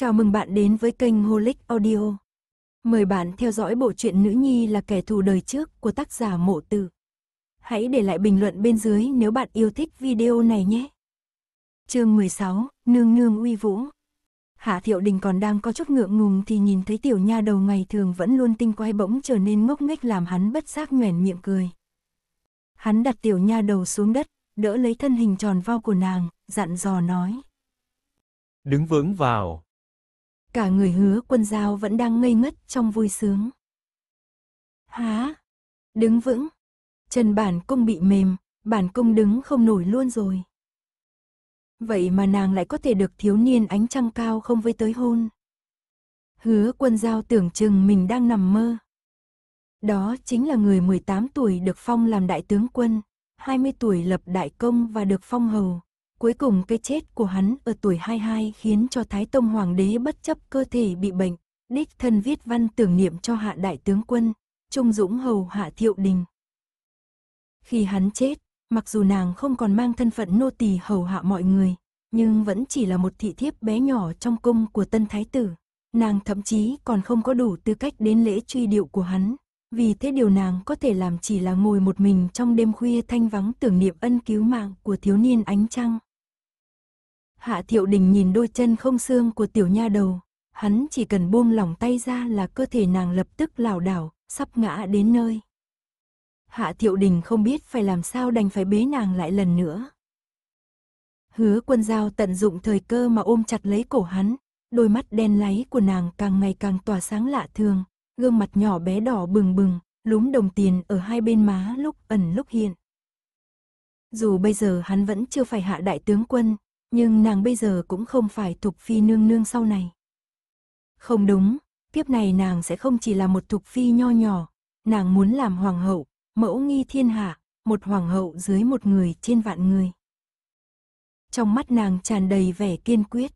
Chào mừng bạn đến với kênh Holic Audio. Mời bạn theo dõi bộ truyện Nữ Nhi là kẻ thù đời trước của tác giả Mộ Tử. Hãy để lại bình luận bên dưới nếu bạn yêu thích video này nhé. Chương 16, Nương Nương uy vũ. Hạ Thiệu Đình còn đang có chút ngượng ngùng thì nhìn thấy tiểu nha đầu ngày thường vẫn luôn tinh quái bỗng trở nên ngốc nghếch làm hắn bất giác nhoẻn miệng cười. Hắn đặt tiểu nha đầu xuống đất, đỡ lấy thân hình tròn vo của nàng, dặn dò nói. Đứng vững vào cả người hứa quân giao vẫn đang ngây ngất trong vui sướng. Há! Đứng vững! Chân bản cung bị mềm, bản cung đứng không nổi luôn rồi. Vậy mà nàng lại có thể được thiếu niên ánh trăng cao không với tới hôn. Hứa quân giao tưởng chừng mình đang nằm mơ. Đó chính là người 18 tuổi được phong làm đại tướng quân, 20 tuổi lập đại công và được phong hầu, Cuối cùng cái chết của hắn ở tuổi 22 khiến cho Thái Tông Hoàng đế bất chấp cơ thể bị bệnh, đích thân viết văn tưởng niệm cho hạ đại tướng quân, Trung Dũng Hầu Hạ Thiệu Đình. Khi hắn chết, mặc dù nàng không còn mang thân phận nô tỳ hầu hạ mọi người, nhưng vẫn chỉ là một thị thiếp bé nhỏ trong cung của tân thái tử. Nàng thậm chí còn không có đủ tư cách đến lễ truy điệu của hắn, vì thế điều nàng có thể làm chỉ là ngồi một mình trong đêm khuya thanh vắng tưởng niệm ân cứu mạng của thiếu niên ánh trăng. Hạ Thiệu Đình nhìn đôi chân không xương của tiểu nha đầu, hắn chỉ cần buông lỏng tay ra là cơ thể nàng lập tức lảo đảo, sắp ngã đến nơi. Hạ Thiệu Đình không biết phải làm sao đành phải bế nàng lại lần nữa. Hứa quân giao tận dụng thời cơ mà ôm chặt lấy cổ hắn, đôi mắt đen láy của nàng càng ngày càng tỏa sáng lạ thường, gương mặt nhỏ bé đỏ bừng bừng, lúm đồng tiền ở hai bên má lúc ẩn lúc hiện. Dù bây giờ hắn vẫn chưa phải hạ đại tướng quân, nhưng nàng bây giờ cũng không phải Thục Phi nương nương sau này. Không đúng, tiếp này nàng sẽ không chỉ là một Thục Phi nho nhỏ, nàng muốn làm hoàng hậu, mẫu nghi thiên hạ, một hoàng hậu dưới một người trên vạn người. Trong mắt nàng tràn đầy vẻ kiên quyết.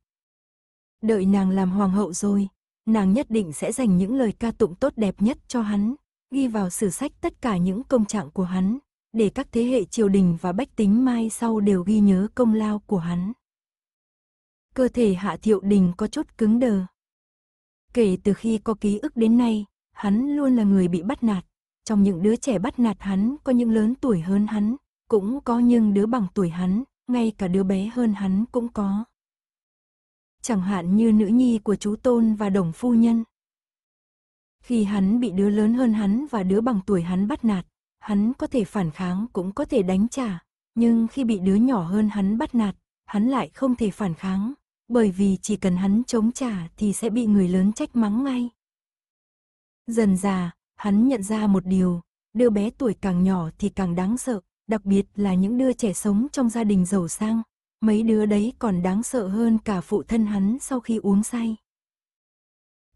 Đợi nàng làm hoàng hậu rồi, nàng nhất định sẽ dành những lời ca tụng tốt đẹp nhất cho hắn, ghi vào sử sách tất cả những công trạng của hắn, để các thế hệ triều đình và bách tính mai sau đều ghi nhớ công lao của hắn cơ thể Hạ Thiệu Đình có chút cứng đờ. Kể từ khi có ký ức đến nay, hắn luôn là người bị bắt nạt. Trong những đứa trẻ bắt nạt hắn có những lớn tuổi hơn hắn, cũng có những đứa bằng tuổi hắn, ngay cả đứa bé hơn hắn cũng có. Chẳng hạn như nữ nhi của chú Tôn và đồng phu nhân. Khi hắn bị đứa lớn hơn hắn và đứa bằng tuổi hắn bắt nạt, hắn có thể phản kháng cũng có thể đánh trả, nhưng khi bị đứa nhỏ hơn hắn bắt nạt, hắn lại không thể phản kháng, bởi vì chỉ cần hắn chống trả thì sẽ bị người lớn trách mắng ngay. Dần già, hắn nhận ra một điều, đứa bé tuổi càng nhỏ thì càng đáng sợ, đặc biệt là những đứa trẻ sống trong gia đình giàu sang, mấy đứa đấy còn đáng sợ hơn cả phụ thân hắn sau khi uống say.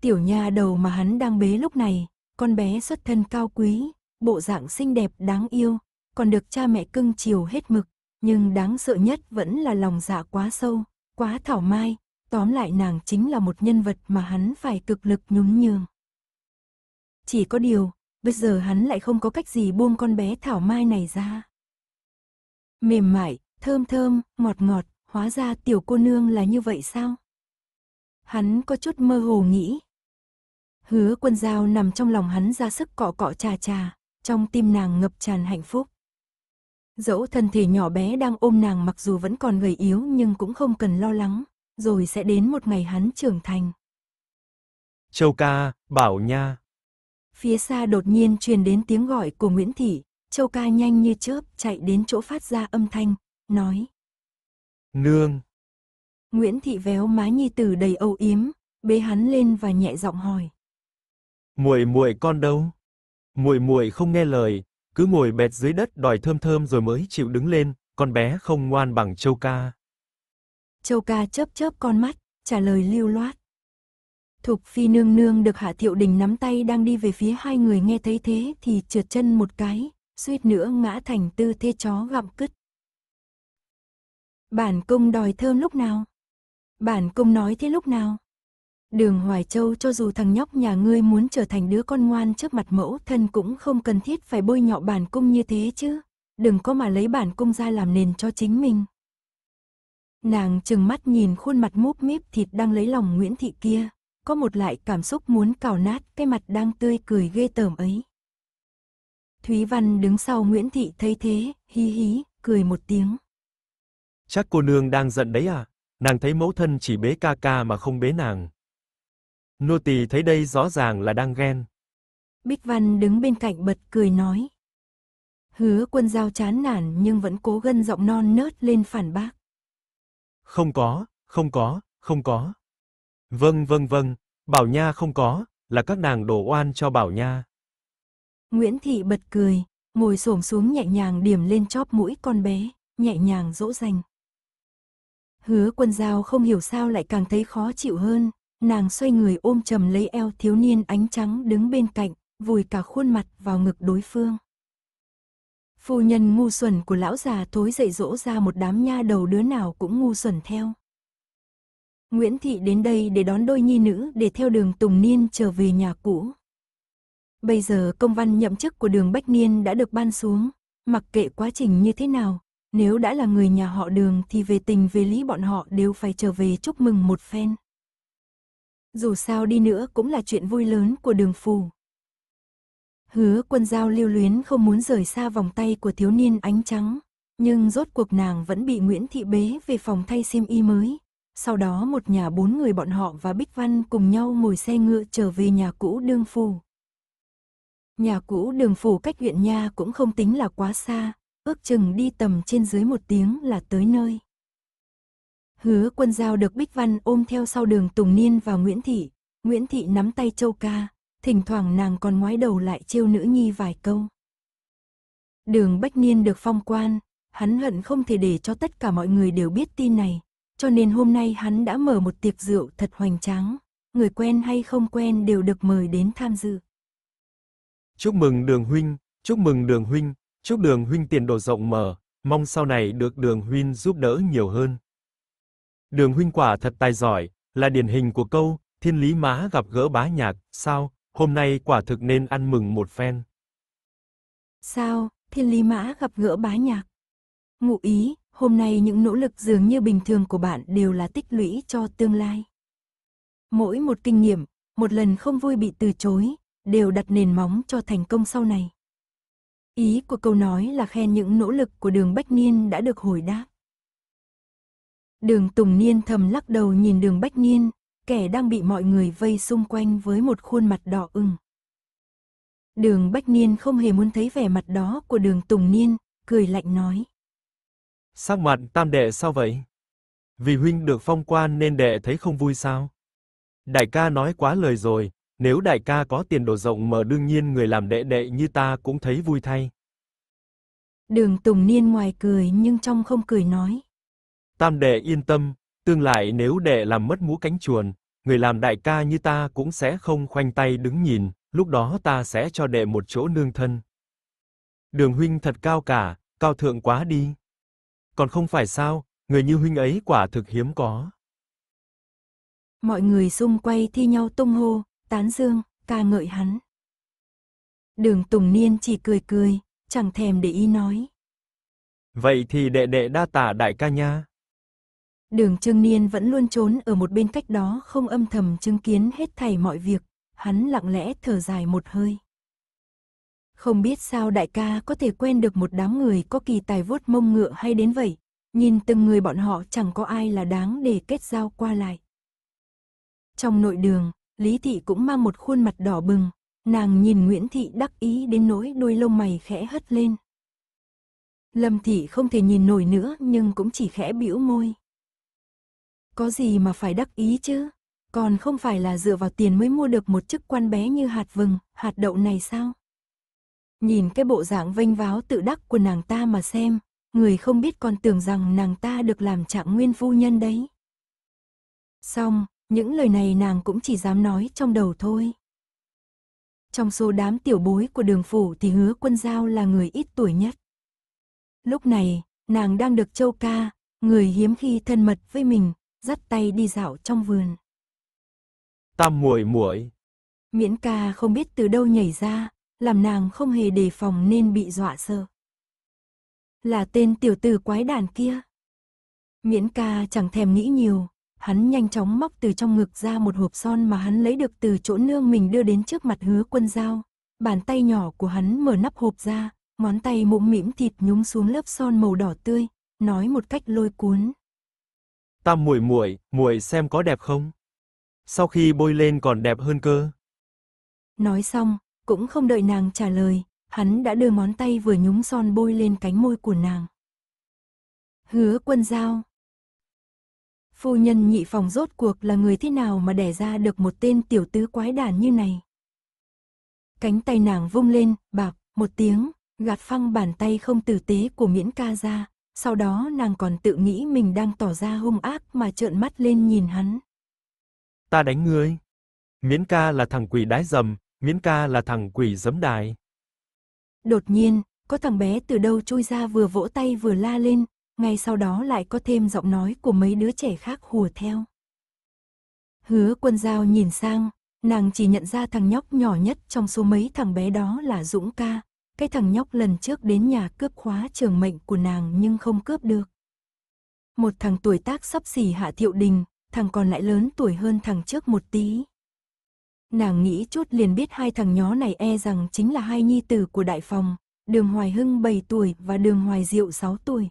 Tiểu nha đầu mà hắn đang bế lúc này, con bé xuất thân cao quý, bộ dạng xinh đẹp đáng yêu, còn được cha mẹ cưng chiều hết mực, nhưng đáng sợ nhất vẫn là lòng dạ quá sâu, quá thảo mai, tóm lại nàng chính là một nhân vật mà hắn phải cực lực nhún nhường. Chỉ có điều, bây giờ hắn lại không có cách gì buông con bé thảo mai này ra. Mềm mại, thơm thơm, ngọt ngọt, hóa ra tiểu cô nương là như vậy sao? Hắn có chút mơ hồ nghĩ. Hứa quân dao nằm trong lòng hắn ra sức cọ cọ trà trà, trong tim nàng ngập tràn hạnh phúc. Dẫu thân thể nhỏ bé đang ôm nàng mặc dù vẫn còn gầy yếu nhưng cũng không cần lo lắng, rồi sẽ đến một ngày hắn trưởng thành. Châu ca, bảo nha. Phía xa đột nhiên truyền đến tiếng gọi của Nguyễn Thị, Châu ca nhanh như chớp chạy đến chỗ phát ra âm thanh, nói. Nương. Nguyễn Thị véo má nhi tử đầy âu yếm, bế hắn lên và nhẹ giọng hỏi. Muội muội con đâu? Muội muội không nghe lời, cứ ngồi bệt dưới đất đòi thơm thơm rồi mới chịu đứng lên, con bé không ngoan bằng Châu Ca. Châu Ca chớp chớp con mắt, trả lời lưu loát. Thục Phi nương nương được Hạ Thiệu Đình nắm tay đang đi về phía hai người nghe thấy thế thì trượt chân một cái, suýt nữa ngã thành tư thế chó gặm cứt. Bản cung đòi thơm lúc nào? Bản cung nói thế lúc nào? Đường Hoài Châu cho dù thằng nhóc nhà ngươi muốn trở thành đứa con ngoan trước mặt mẫu thân cũng không cần thiết phải bôi nhọ bản cung như thế chứ. Đừng có mà lấy bản cung ra làm nền cho chính mình. Nàng chừng mắt nhìn khuôn mặt múp míp thịt đang lấy lòng Nguyễn Thị kia, có một lại cảm xúc muốn cào nát cái mặt đang tươi cười ghê tởm ấy. Thúy Văn đứng sau Nguyễn Thị thấy thế, hí hí, cười một tiếng. Chắc cô nương đang giận đấy à? Nàng thấy mẫu thân chỉ bế ca ca mà không bế nàng, Nô tỳ thấy đây rõ ràng là đang ghen. Bích Văn đứng bên cạnh bật cười nói. Hứa quân giao chán nản nhưng vẫn cố gân giọng non nớt lên phản bác. Không có, không có, không có. Vâng vâng vâng, Bảo Nha không có, là các nàng đổ oan cho Bảo Nha. Nguyễn Thị bật cười, ngồi xổm xuống nhẹ nhàng điểm lên chóp mũi con bé, nhẹ nhàng dỗ dành. Hứa quân giao không hiểu sao lại càng thấy khó chịu hơn, Nàng xoay người ôm chầm lấy eo thiếu niên ánh trắng đứng bên cạnh, vùi cả khuôn mặt vào ngực đối phương. Phu nhân ngu xuẩn của lão già thối dậy dỗ ra một đám nha đầu đứa nào cũng ngu xuẩn theo. Nguyễn Thị đến đây để đón đôi nhi nữ để theo đường Tùng Niên trở về nhà cũ. Bây giờ công văn nhậm chức của đường Bách Niên đã được ban xuống, mặc kệ quá trình như thế nào, nếu đã là người nhà họ đường thì về tình về lý bọn họ đều phải trở về chúc mừng một phen dù sao đi nữa cũng là chuyện vui lớn của đường phù. Hứa quân giao lưu luyến không muốn rời xa vòng tay của thiếu niên ánh trắng, nhưng rốt cuộc nàng vẫn bị Nguyễn Thị bế về phòng thay xiêm y mới. Sau đó một nhà bốn người bọn họ và Bích Văn cùng nhau ngồi xe ngựa trở về nhà cũ đường phù. Nhà cũ đường phủ cách huyện nha cũng không tính là quá xa, ước chừng đi tầm trên dưới một tiếng là tới nơi. Hứa quân giao được Bích Văn ôm theo sau đường Tùng Niên và Nguyễn Thị. Nguyễn Thị nắm tay Châu Ca, thỉnh thoảng nàng còn ngoái đầu lại trêu nữ nhi vài câu. Đường Bách Niên được phong quan, hắn hận không thể để cho tất cả mọi người đều biết tin này, cho nên hôm nay hắn đã mở một tiệc rượu thật hoành tráng, người quen hay không quen đều được mời đến tham dự. Chúc mừng Đường huynh, chúc mừng Đường huynh, chúc Đường huynh tiền đồ rộng mở, mong sau này được Đường huynh giúp đỡ nhiều hơn. Đường huynh quả thật tài giỏi, là điển hình của câu, thiên lý mã gặp gỡ bá nhạc, sao, hôm nay quả thực nên ăn mừng một phen. Sao, thiên lý mã gặp gỡ bá nhạc. Ngụ ý, hôm nay những nỗ lực dường như bình thường của bạn đều là tích lũy cho tương lai. Mỗi một kinh nghiệm, một lần không vui bị từ chối, đều đặt nền móng cho thành công sau này. Ý của câu nói là khen những nỗ lực của đường Bách Niên đã được hồi đáp. Đường Tùng Niên thầm lắc đầu nhìn đường Bách Niên, kẻ đang bị mọi người vây xung quanh với một khuôn mặt đỏ ửng. Đường Bách Niên không hề muốn thấy vẻ mặt đó của đường Tùng Niên, cười lạnh nói. Sắc mặt tam đệ sao vậy? Vì huynh được phong quan nên đệ thấy không vui sao? Đại ca nói quá lời rồi, nếu đại ca có tiền đồ rộng mở đương nhiên người làm đệ đệ như ta cũng thấy vui thay. Đường Tùng Niên ngoài cười nhưng trong không cười nói. Tam đệ yên tâm, tương lai nếu đệ làm mất mũ cánh chuồn, người làm đại ca như ta cũng sẽ không khoanh tay đứng nhìn, lúc đó ta sẽ cho đệ một chỗ nương thân. Đường huynh thật cao cả, cao thượng quá đi. Còn không phải sao, người như huynh ấy quả thực hiếm có. Mọi người xung quay thi nhau tung hô, tán dương, ca ngợi hắn. Đường Tùng Niên chỉ cười cười, chẳng thèm để ý nói. Vậy thì đệ đệ đa tả đại ca nha. Đường Trương Niên vẫn luôn trốn ở một bên cách đó không âm thầm chứng kiến hết thảy mọi việc, hắn lặng lẽ thở dài một hơi. Không biết sao đại ca có thể quen được một đám người có kỳ tài vuốt mông ngựa hay đến vậy, nhìn từng người bọn họ chẳng có ai là đáng để kết giao qua lại. Trong nội đường, Lý Thị cũng mang một khuôn mặt đỏ bừng, nàng nhìn Nguyễn Thị đắc ý đến nỗi đôi lông mày khẽ hất lên. Lâm Thị không thể nhìn nổi nữa nhưng cũng chỉ khẽ bĩu môi. Có gì mà phải đắc ý chứ? Còn không phải là dựa vào tiền mới mua được một chức quan bé như hạt vừng, hạt đậu này sao? Nhìn cái bộ dạng vênh váo tự đắc của nàng ta mà xem, người không biết còn tưởng rằng nàng ta được làm trạng nguyên phu nhân đấy. Xong, những lời này nàng cũng chỉ dám nói trong đầu thôi. Trong số đám tiểu bối của đường phủ thì hứa quân giao là người ít tuổi nhất. Lúc này, nàng đang được châu ca, người hiếm khi thân mật với mình, dắt tay đi dạo trong vườn. Tam muội muội. Miễn ca không biết từ đâu nhảy ra, làm nàng không hề đề phòng nên bị dọa sợ. Là tên tiểu tử quái đàn kia. Miễn ca chẳng thèm nghĩ nhiều, hắn nhanh chóng móc từ trong ngực ra một hộp son mà hắn lấy được từ chỗ nương mình đưa đến trước mặt hứa quân giao. Bàn tay nhỏ của hắn mở nắp hộp ra, ngón tay mũm mỉm thịt nhúng xuống lớp son màu đỏ tươi, nói một cách lôi cuốn. Tam muội muội, muội xem có đẹp không? Sau khi bôi lên còn đẹp hơn cơ. Nói xong, cũng không đợi nàng trả lời, hắn đã đưa món tay vừa nhúng son bôi lên cánh môi của nàng. Hứa quân giao. Phu nhân nhị phòng rốt cuộc là người thế nào mà đẻ ra được một tên tiểu tứ quái đản như này. Cánh tay nàng vung lên, bạc, một tiếng, gạt phăng bàn tay không tử tế của miễn ca ra, sau đó nàng còn tự nghĩ mình đang tỏ ra hung ác mà trợn mắt lên nhìn hắn. Ta đánh ngươi. Miễn ca là thằng quỷ đái dầm, miễn ca là thằng quỷ dấm đài. Đột nhiên, có thằng bé từ đâu chui ra vừa vỗ tay vừa la lên, ngay sau đó lại có thêm giọng nói của mấy đứa trẻ khác hùa theo. Hứa quân giao nhìn sang, nàng chỉ nhận ra thằng nhóc nhỏ nhất trong số mấy thằng bé đó là Dũng ca, cái thằng nhóc lần trước đến nhà cướp khóa trường mệnh của nàng nhưng không cướp được. Một thằng tuổi tác sắp xỉ hạ thiệu đình, thằng còn lại lớn tuổi hơn thằng trước một tí. Nàng nghĩ chút liền biết hai thằng nhó này e rằng chính là hai nhi tử của đại phòng, đường Hoài Hưng 7 tuổi và đường Hoài Diệu 6 tuổi.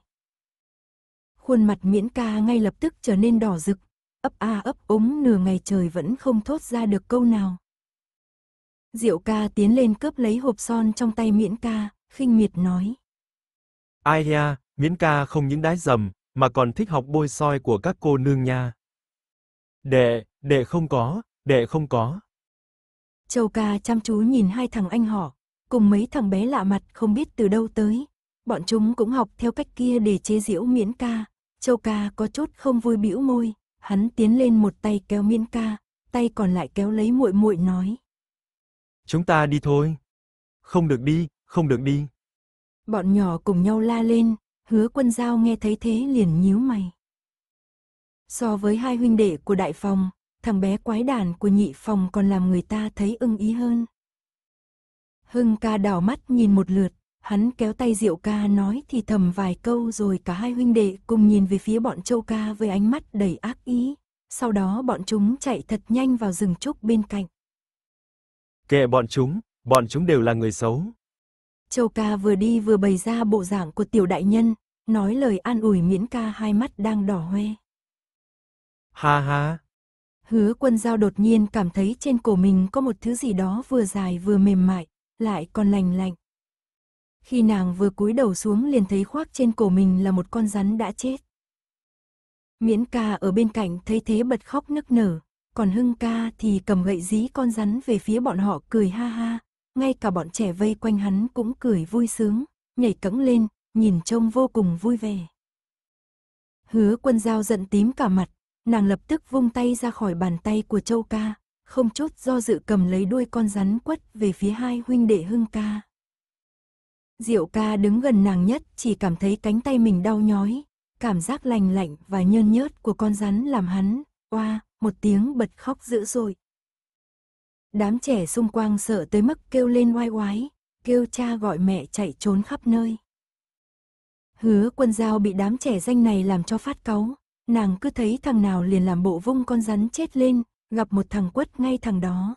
Khuôn mặt miễn ca ngay lập tức trở nên đỏ rực, ấp a ấp ống nửa ngày trời vẫn không thốt ra được câu nào. Diệu ca tiến lên cướp lấy hộp son trong tay miễn ca, khinh miệt nói. Ai ya, miễn ca không những đái dầm, mà còn thích học bôi soi của các cô nương nha. Đệ, đệ không có, đệ không có. Châu ca chăm chú nhìn hai thằng anh họ, cùng mấy thằng bé lạ mặt không biết từ đâu tới. Bọn chúng cũng học theo cách kia để chế giễu miễn ca. Châu ca có chút không vui bĩu môi, hắn tiến lên một tay kéo miễn ca, tay còn lại kéo lấy muội muội nói. Chúng ta đi thôi. Không được đi, không được đi. Bọn nhỏ cùng nhau la lên, hứa quân giao nghe thấy thế liền nhíu mày. So với hai huynh đệ của đại phòng, thằng bé quái đàn của nhị phòng còn làm người ta thấy ưng ý hơn. Hưng ca đảo mắt nhìn một lượt, hắn kéo tay Diệu ca nói thì thầm vài câu rồi cả hai huynh đệ cùng nhìn về phía bọn Châu ca với ánh mắt đầy ác ý. Sau đó bọn chúng chạy thật nhanh vào rừng trúc bên cạnh. Kệ bọn chúng, bọn chúng đều là người xấu. Châu ca vừa đi vừa bày ra bộ dạng của tiểu đại nhân, nói lời an ủi miễn ca hai mắt đang đỏ hoe. Ha ha. Hứa quân giao đột nhiên cảm thấy trên cổ mình có một thứ gì đó vừa dài vừa mềm mại, lại còn lành lạnh. Khi nàng vừa cúi đầu xuống liền thấy khoác trên cổ mình là một con rắn đã chết. Miễn ca ở bên cạnh thấy thế bật khóc nức nở còn Hưng ca thì cầm gậy dí con rắn về phía bọn họ cười ha ha, ngay cả bọn trẻ vây quanh hắn cũng cười vui sướng, nhảy cẫng lên, nhìn trông vô cùng vui vẻ. Hứa quân dao giận tím cả mặt, nàng lập tức vung tay ra khỏi bàn tay của châu ca, không chút do dự cầm lấy đuôi con rắn quất về phía hai huynh đệ Hưng ca. Diệu ca đứng gần nàng nhất chỉ cảm thấy cánh tay mình đau nhói, cảm giác lành lạnh và nhơn nhớt của con rắn làm hắn, oa, một tiếng bật khóc dữ dội. Đám trẻ xung quanh sợ tới mức kêu lên oai oái, kêu cha gọi mẹ chạy trốn khắp nơi. Hứa quân giao bị đám trẻ danh này làm cho phát cáu, nàng cứ thấy thằng nào liền làm bộ vung con rắn chết lên, gặp một thằng quất ngay thằng đó.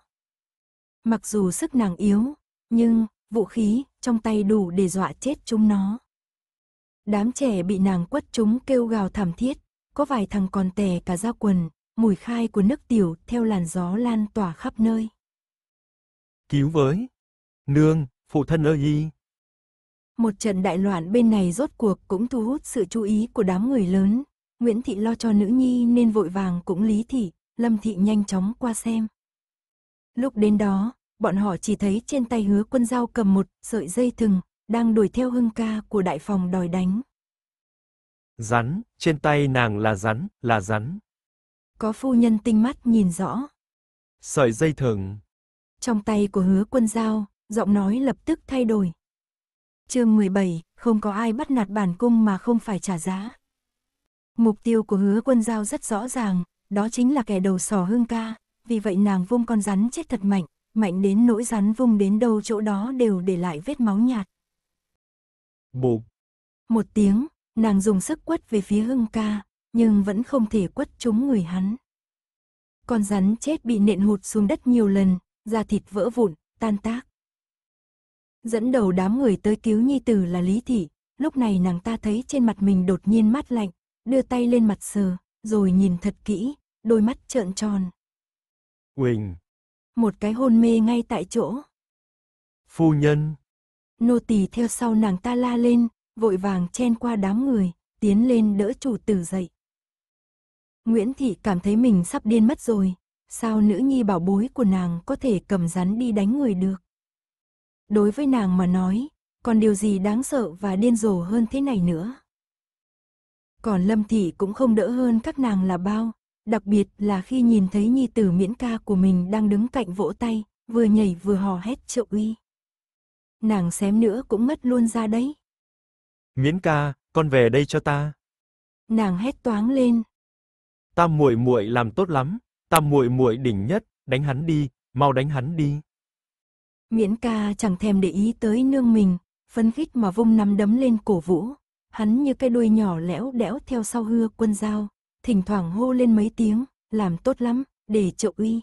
Mặc dù sức nàng yếu, nhưng vũ khí trong tay đủ để dọa chết chúng nó. Đám trẻ bị nàng quất chúng kêu gào thảm thiết, có vài thằng còn tè cả ra quần, mùi khai của nước tiểu theo làn gió lan tỏa khắp nơi. Cứu với! Nương, phụ thân ơi y! Một trận đại loạn bên này rốt cuộc cũng thu hút sự chú ý của đám người lớn. Nguyễn Thị lo cho nữ nhi nên vội vàng cũng lý thị, Lâm Thị nhanh chóng qua xem. Lúc đến đó, bọn họ chỉ thấy trên tay hứa quân dao cầm một sợi dây thừng, đang đuổi theo hưng ca của đại phòng đòi đánh. Rắn, trên tay nàng là rắn, là rắn. Có phu nhân tinh mắt nhìn rõ. Sợi dây thừng. Trong tay của hứa quân giao giọng nói lập tức thay đổi. chương 17, không có ai bắt nạt bản cung mà không phải trả giá. Mục tiêu của hứa quân giao rất rõ ràng, đó chính là kẻ đầu sỏ hương ca, vì vậy nàng vung con rắn chết thật mạnh, mạnh đến nỗi rắn vung đến đâu chỗ đó đều để lại vết máu nhạt. Bụp. Một tiếng, nàng dùng sức quất về phía hương ca, nhưng vẫn không thể quất trúng người hắn. Con rắn chết bị nện hụt xuống đất nhiều lần, da thịt vỡ vụn, tan tác. Dẫn đầu đám người tới cứu nhi tử là Lý Thị, lúc này nàng ta thấy trên mặt mình đột nhiên mát lạnh, đưa tay lên mặt sờ, rồi nhìn thật kỹ, đôi mắt trợn tròn. Quỳnh! Một cái hôn mê ngay tại chỗ. Phu nhân! Nô tỳ theo sau nàng ta la lên, vội vàng chen qua đám người, tiến lên đỡ chủ tử dậy. Nguyễn Thị cảm thấy mình sắp điên mất rồi. Sao nữ nhi bảo bối của nàng có thể cầm rắn đi đánh người được? Đối với nàng mà nói, còn điều gì đáng sợ và điên rồ hơn thế này nữa? Còn Lâm Thị cũng không đỡ hơn các nàng là bao, đặc biệt là khi nhìn thấy nhi tử miễn ca của mình đang đứng cạnh vỗ tay, vừa nhảy vừa hò hét triệu uy. Nàng xém nữa cũng mất luôn ra đấy. Miễn ca, con về đây cho ta. Nàng hét toáng lên, tam muội muội làm tốt lắm, tam muội muội đỉnh nhất, đánh hắn đi, mau đánh hắn đi. Miễn ca chẳng thèm để ý tới nương mình, phấn khích mà vung nắm đấm lên cổ vũ. Hắn như cái đuôi nhỏ lẽo đẽo theo sau hưa quân dao, thỉnh thoảng hô lên mấy tiếng, làm tốt lắm, để trợ uy.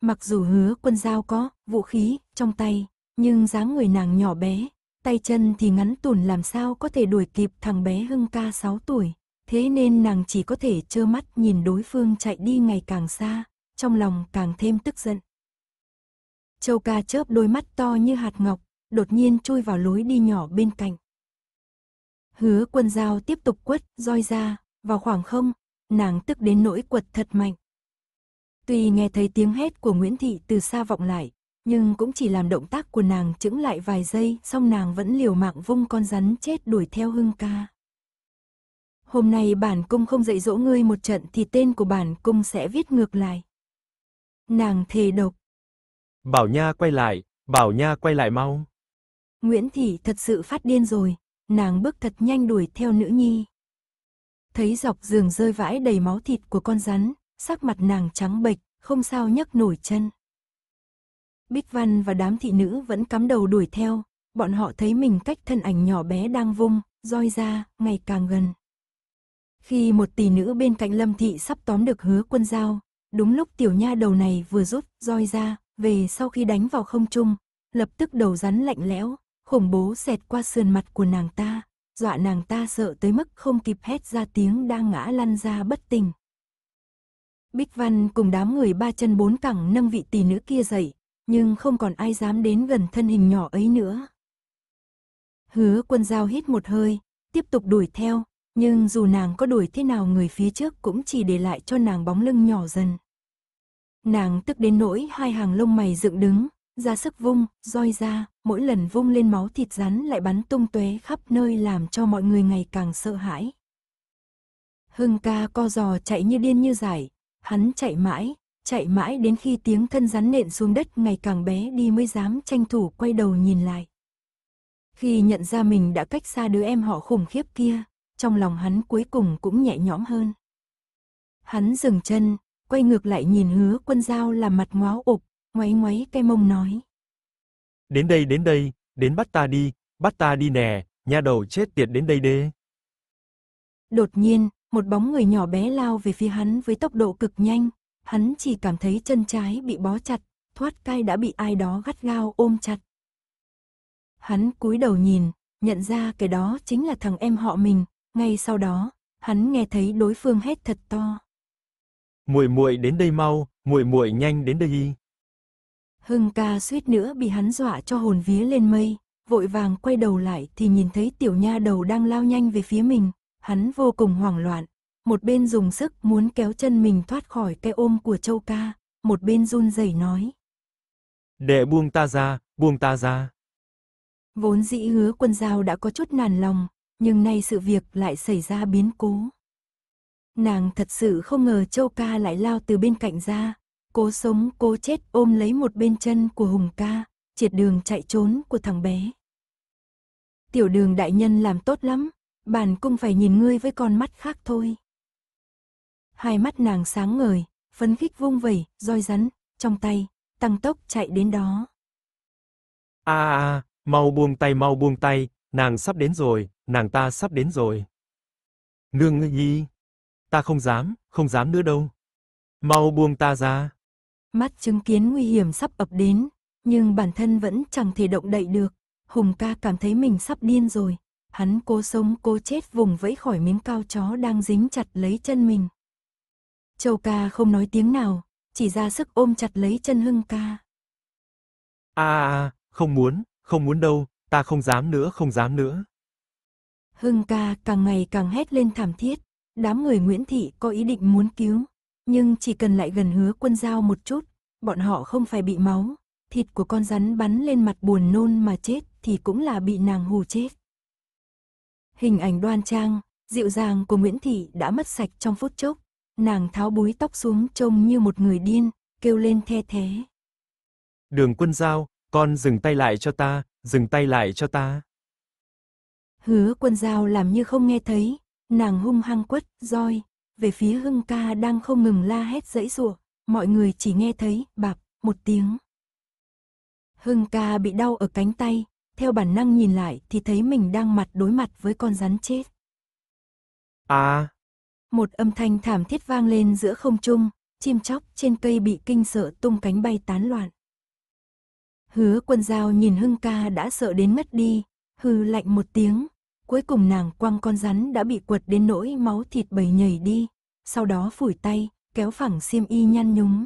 Mặc dù hứa quân dao có vũ khí trong tay, nhưng dáng người nàng nhỏ bé, tay chân thì ngắn tủn làm sao có thể đuổi kịp thằng bé Hưng ca 6 tuổi thế nên nàng chỉ có thể trơ mắt nhìn đối phương chạy đi ngày càng xa, trong lòng càng thêm tức giận. Châu ca chớp đôi mắt to như hạt ngọc, đột nhiên chui vào lối đi nhỏ bên cạnh. Hứa quân dao tiếp tục quất, roi ra, vào khoảng không, nàng tức đến nỗi quật thật mạnh. Tuy nghe thấy tiếng hét của Nguyễn Thị từ xa vọng lại, nhưng cũng chỉ làm động tác của nàng chững lại vài giây, xong nàng vẫn liều mạng vung con rắn chết đuổi theo Hưng ca hôm nay bản cung không dạy dỗ ngươi một trận thì tên của bản cung sẽ viết ngược lại. Nàng thề độc. Bảo Nha quay lại, Bảo Nha quay lại mau. Nguyễn Thị thật sự phát điên rồi, nàng bước thật nhanh đuổi theo nữ nhi. Thấy dọc giường rơi vãi đầy máu thịt của con rắn, sắc mặt nàng trắng bệch, không sao nhấc nổi chân. Bích Văn và đám thị nữ vẫn cắm đầu đuổi theo, bọn họ thấy mình cách thân ảnh nhỏ bé đang vung, roi ra, ngày càng gần. Khi một tỷ nữ bên cạnh Lâm Thị sắp tóm được hứa quân Giao, đúng lúc tiểu nha đầu này vừa rút roi ra, về sau khi đánh vào không trung, lập tức đầu rắn lạnh lẽo, khủng bố xẹt qua sườn mặt của nàng ta, dọa nàng ta sợ tới mức không kịp hét ra tiếng đang ngã lăn ra bất tỉnh. Bích Văn cùng đám người ba chân bốn cẳng nâng vị tỷ nữ kia dậy, nhưng không còn ai dám đến gần thân hình nhỏ ấy nữa. Hứa quân Giao hít một hơi, tiếp tục đuổi theo, nhưng dù nàng có đuổi thế nào người phía trước cũng chỉ để lại cho nàng bóng lưng nhỏ dần. Nàng tức đến nỗi hai hàng lông mày dựng đứng, ra sức vung, roi ra, mỗi lần vung lên máu thịt rắn lại bắn tung tóe khắp nơi làm cho mọi người ngày càng sợ hãi. Hưng ca co giò chạy như điên như giải, hắn chạy mãi, chạy mãi đến khi tiếng thân rắn nện xuống đất ngày càng bé đi mới dám tranh thủ quay đầu nhìn lại. Khi nhận ra mình đã cách xa đứa em họ khủng khiếp kia, trong lòng hắn cuối cùng cũng nhẹ nhõm hơn. Hắn dừng chân, quay ngược lại nhìn hứa quân dao làm mặt ngoáo ục, ngoáy ngoáy cái mông nói. Đến đây đến đây, đến bắt ta đi, bắt ta đi nè, nha đầu chết tiệt đến đây đê. Đột nhiên, một bóng người nhỏ bé lao về phía hắn với tốc độ cực nhanh, hắn chỉ cảm thấy chân trái bị bó chặt, thoát cai đã bị ai đó gắt gao ôm chặt. Hắn cúi đầu nhìn, nhận ra cái đó chính là thằng em họ mình, ngay sau đó, hắn nghe thấy đối phương hét thật to. Muội muội đến đây mau, muội muội nhanh đến đây. đi. Hưng ca suýt nữa bị hắn dọa cho hồn vía lên mây, vội vàng quay đầu lại thì nhìn thấy tiểu nha đầu đang lao nhanh về phía mình, hắn vô cùng hoảng loạn, một bên dùng sức muốn kéo chân mình thoát khỏi cái ôm của châu ca, một bên run rẩy nói. để buông ta ra, buông ta ra. Vốn dĩ hứa quân giao đã có chút nản lòng, nhưng nay sự việc lại xảy ra biến cố. Nàng thật sự không ngờ Châu Ca lại lao từ bên cạnh ra, cố sống cố chết ôm lấy một bên chân của Hùng Ca, triệt đường chạy trốn của thằng bé. Tiểu đường đại nhân làm tốt lắm, bản cung phải nhìn ngươi với con mắt khác thôi. Hai mắt nàng sáng ngời, phấn khích vung vẩy, roi rắn, trong tay, tăng tốc chạy đến đó. a à, a à, à, mau buông tay mau buông tay, nàng sắp đến rồi, nàng ta sắp đến rồi. Nương nhi, ta không dám, không dám nữa đâu. Mau buông ta ra. Mắt chứng kiến nguy hiểm sắp ập đến, nhưng bản thân vẫn chẳng thể động đậy được. Hùng ca cảm thấy mình sắp điên rồi. Hắn cố sống cố chết vùng vẫy khỏi miếng cao chó đang dính chặt lấy chân mình. Châu ca không nói tiếng nào, chỉ ra sức ôm chặt lấy chân hưng ca. À, à, không muốn, không muốn đâu, ta không dám nữa, không dám nữa. Hưng ca càng ngày càng hét lên thảm thiết. Đám người Nguyễn Thị có ý định muốn cứu, nhưng chỉ cần lại gần hứa quân Giao một chút, bọn họ không phải bị máu, thịt của con rắn bắn lên mặt buồn nôn mà chết thì cũng là bị nàng hù chết. Hình ảnh đoan trang, dịu dàng của Nguyễn Thị đã mất sạch trong phút chốc, nàng tháo búi tóc xuống trông như một người điên, kêu lên the thế. Đường quân Giao, con dừng tay lại cho ta, dừng tay lại cho ta. Hứa quân giao làm như không nghe thấy, nàng hung hăng quất, roi, về phía hưng ca đang không ngừng la hét dãy rủa mọi người chỉ nghe thấy, bạp, một tiếng. Hưng ca bị đau ở cánh tay, theo bản năng nhìn lại thì thấy mình đang mặt đối mặt với con rắn chết. À! Một âm thanh thảm thiết vang lên giữa không trung, chim chóc trên cây bị kinh sợ tung cánh bay tán loạn. Hứa quân dao nhìn Hưng ca đã sợ đến mất đi, hư lạnh một tiếng, Cuối cùng nàng quăng con rắn đã bị quật đến nỗi máu thịt bầy nhảy đi, sau đó phủi tay, kéo phẳng xiêm y nhăn nhúng.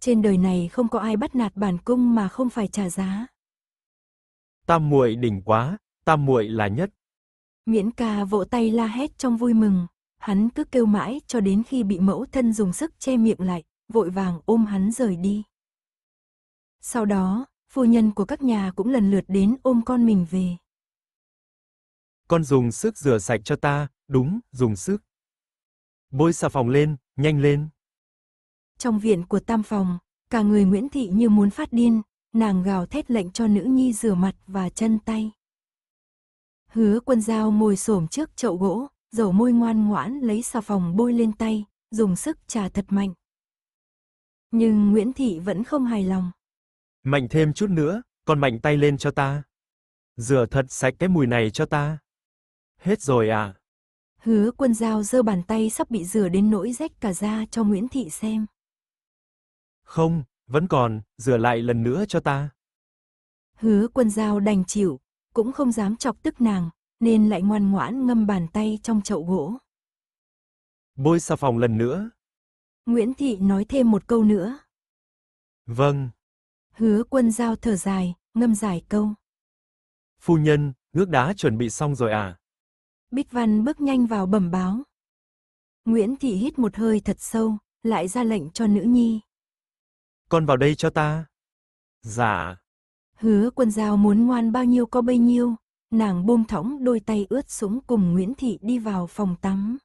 Trên đời này không có ai bắt nạt bản cung mà không phải trả giá. Tam muội đỉnh quá, tam muội là nhất. Miễn ca vỗ tay la hét trong vui mừng, hắn cứ kêu mãi cho đến khi bị mẫu thân dùng sức che miệng lại, vội vàng ôm hắn rời đi. Sau đó, phu nhân của các nhà cũng lần lượt đến ôm con mình về con dùng sức rửa sạch cho ta, đúng, dùng sức. Bôi xà phòng lên, nhanh lên. Trong viện của tam phòng, cả người Nguyễn Thị như muốn phát điên, nàng gào thét lệnh cho nữ nhi rửa mặt và chân tay. Hứa quân dao ngồi xổm trước chậu gỗ, dầu môi ngoan ngoãn lấy xà phòng bôi lên tay, dùng sức trà thật mạnh. Nhưng Nguyễn Thị vẫn không hài lòng. Mạnh thêm chút nữa, còn mạnh tay lên cho ta. Rửa thật sạch cái mùi này cho ta. Hết rồi à? Hứa quân dao giơ bàn tay sắp bị rửa đến nỗi rách cả da cho Nguyễn Thị xem. Không, vẫn còn, rửa lại lần nữa cho ta. Hứa quân dao đành chịu, cũng không dám chọc tức nàng, nên lại ngoan ngoãn ngâm bàn tay trong chậu gỗ. Bôi xà phòng lần nữa. Nguyễn Thị nói thêm một câu nữa. Vâng. Hứa quân dao thở dài, ngâm dài câu. Phu nhân, nước đá chuẩn bị xong rồi à? Bích Văn bước nhanh vào bẩm báo. Nguyễn Thị hít một hơi thật sâu, lại ra lệnh cho nữ nhi. Con vào đây cho ta. Dạ. Hứa quân giao muốn ngoan bao nhiêu có bấy nhiêu, nàng buông thõng đôi tay ướt sũng cùng Nguyễn Thị đi vào phòng tắm.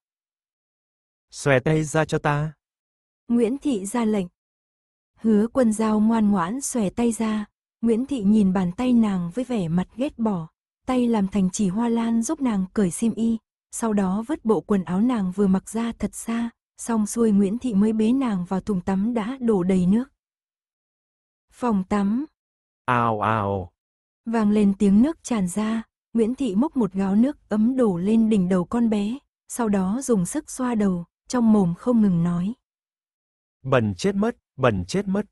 Xòe tay ra cho ta. Nguyễn Thị ra lệnh. Hứa quân giao ngoan ngoãn xòe tay ra, Nguyễn Thị nhìn bàn tay nàng với vẻ mặt ghét bỏ, tay làm thành chỉ hoa lan giúp nàng cởi xiêm y, sau đó vứt bộ quần áo nàng vừa mặc ra thật xa, xong xuôi Nguyễn Thị mới bế nàng vào thùng tắm đã đổ đầy nước. Phòng tắm. ao ao Vang lên tiếng nước tràn ra, Nguyễn Thị múc một gáo nước ấm đổ lên đỉnh đầu con bé, sau đó dùng sức xoa đầu, trong mồm không ngừng nói. Bần chết mất, bần chết mất.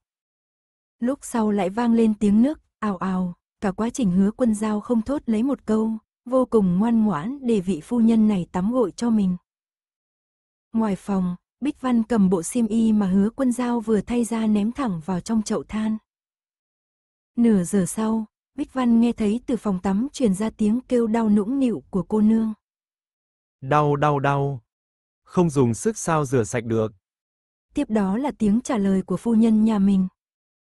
Lúc sau lại vang lên tiếng nước, ào ào cả quá trình hứa quân giao không thốt lấy một câu, vô cùng ngoan ngoãn để vị phu nhân này tắm gội cho mình. Ngoài phòng, Bích Văn cầm bộ xiêm y mà hứa quân giao vừa thay ra ném thẳng vào trong chậu than. Nửa giờ sau, Bích Văn nghe thấy từ phòng tắm truyền ra tiếng kêu đau nũng nịu của cô nương. Đau đau đau. Không dùng sức sao rửa sạch được. Tiếp đó là tiếng trả lời của phu nhân nhà mình.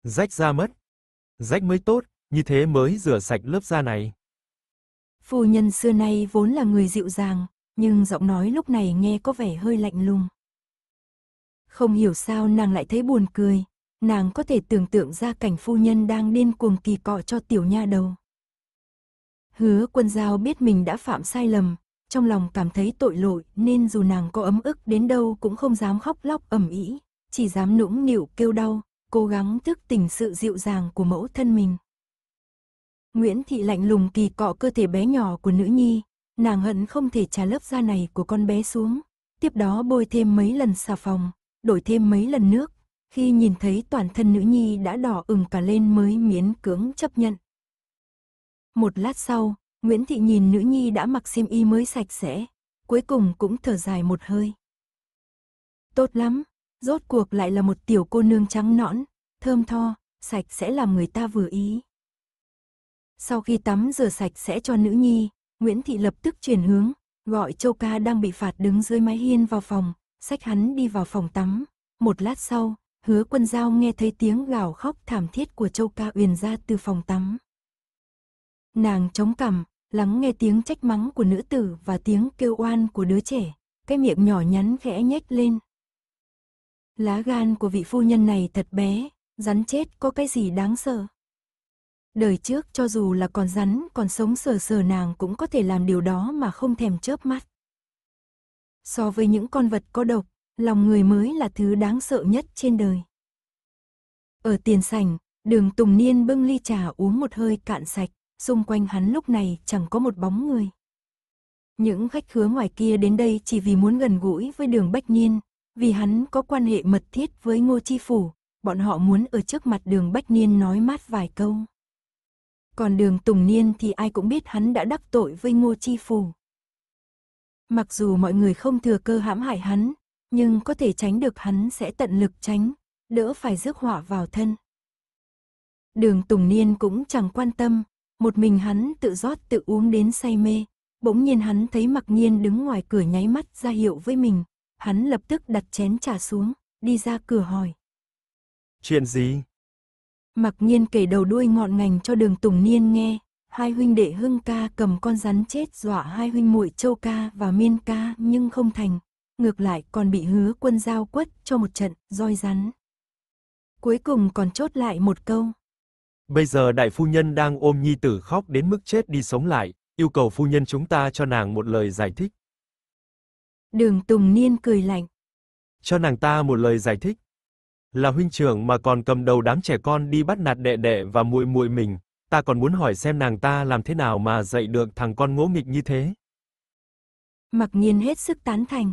Rách ra mất. Rách mới tốt. Như thế mới rửa sạch lớp da này. Phu nhân xưa nay vốn là người dịu dàng, nhưng giọng nói lúc này nghe có vẻ hơi lạnh lùng. Không hiểu sao nàng lại thấy buồn cười, nàng có thể tưởng tượng ra cảnh phu nhân đang điên cuồng kỳ cọ cho tiểu nha đầu. Hứa quân giao biết mình đã phạm sai lầm, trong lòng cảm thấy tội lỗi nên dù nàng có ấm ức đến đâu cũng không dám khóc lóc ẩm ý, chỉ dám nũng nịu kêu đau, cố gắng thức tỉnh sự dịu dàng của mẫu thân mình. Nguyễn Thị lạnh lùng kỳ cọ cơ thể bé nhỏ của nữ nhi, nàng hận không thể trả lớp da này của con bé xuống, tiếp đó bôi thêm mấy lần xà phòng, đổi thêm mấy lần nước, khi nhìn thấy toàn thân nữ nhi đã đỏ ửng cả lên mới miễn cưỡng chấp nhận. Một lát sau, Nguyễn Thị nhìn nữ nhi đã mặc xiêm y mới sạch sẽ, cuối cùng cũng thở dài một hơi. Tốt lắm, rốt cuộc lại là một tiểu cô nương trắng nõn, thơm tho, sạch sẽ làm người ta vừa ý. Sau khi tắm rửa sạch sẽ cho nữ nhi, Nguyễn Thị lập tức chuyển hướng, gọi Châu Ca đang bị phạt đứng dưới mái hiên vào phòng, sách hắn đi vào phòng tắm. Một lát sau, hứa quân giao nghe thấy tiếng gào khóc thảm thiết của Châu Ca uyển ra từ phòng tắm. Nàng chống cằm, lắng nghe tiếng trách mắng của nữ tử và tiếng kêu oan của đứa trẻ, cái miệng nhỏ nhắn khẽ nhếch lên. Lá gan của vị phu nhân này thật bé, rắn chết có cái gì đáng sợ. Đời trước cho dù là còn rắn, còn sống sờ sờ nàng cũng có thể làm điều đó mà không thèm chớp mắt. So với những con vật có độc, lòng người mới là thứ đáng sợ nhất trên đời. Ở tiền sảnh, đường Tùng Niên bưng ly trà uống một hơi cạn sạch, xung quanh hắn lúc này chẳng có một bóng người. Những khách khứa ngoài kia đến đây chỉ vì muốn gần gũi với đường Bách Niên, vì hắn có quan hệ mật thiết với Ngô Chi Phủ, bọn họ muốn ở trước mặt đường Bách Niên nói mát vài câu. Còn đường Tùng Niên thì ai cũng biết hắn đã đắc tội với Ngô Chi Phủ. Mặc dù mọi người không thừa cơ hãm hại hắn, nhưng có thể tránh được hắn sẽ tận lực tránh, đỡ phải rước họa vào thân. Đường Tùng Niên cũng chẳng quan tâm, một mình hắn tự rót tự uống đến say mê, bỗng nhiên hắn thấy mặc nhiên đứng ngoài cửa nháy mắt ra hiệu với mình, hắn lập tức đặt chén trà xuống, đi ra cửa hỏi. Chuyện gì? Mặc nhiên kể đầu đuôi ngọn ngành cho đường Tùng Niên nghe, hai huynh đệ Hưng ca cầm con rắn chết dọa hai huynh muội Châu ca và Miên ca nhưng không thành, ngược lại còn bị hứa quân giao quất cho một trận roi rắn. Cuối cùng còn chốt lại một câu. Bây giờ đại phu nhân đang ôm nhi tử khóc đến mức chết đi sống lại, yêu cầu phu nhân chúng ta cho nàng một lời giải thích. Đường Tùng Niên cười lạnh. Cho nàng ta một lời giải thích là huynh trưởng mà còn cầm đầu đám trẻ con đi bắt nạt đệ đệ và muội muội mình, ta còn muốn hỏi xem nàng ta làm thế nào mà dạy được thằng con ngỗ nghịch như thế. Mặc Nhiên hết sức tán thành.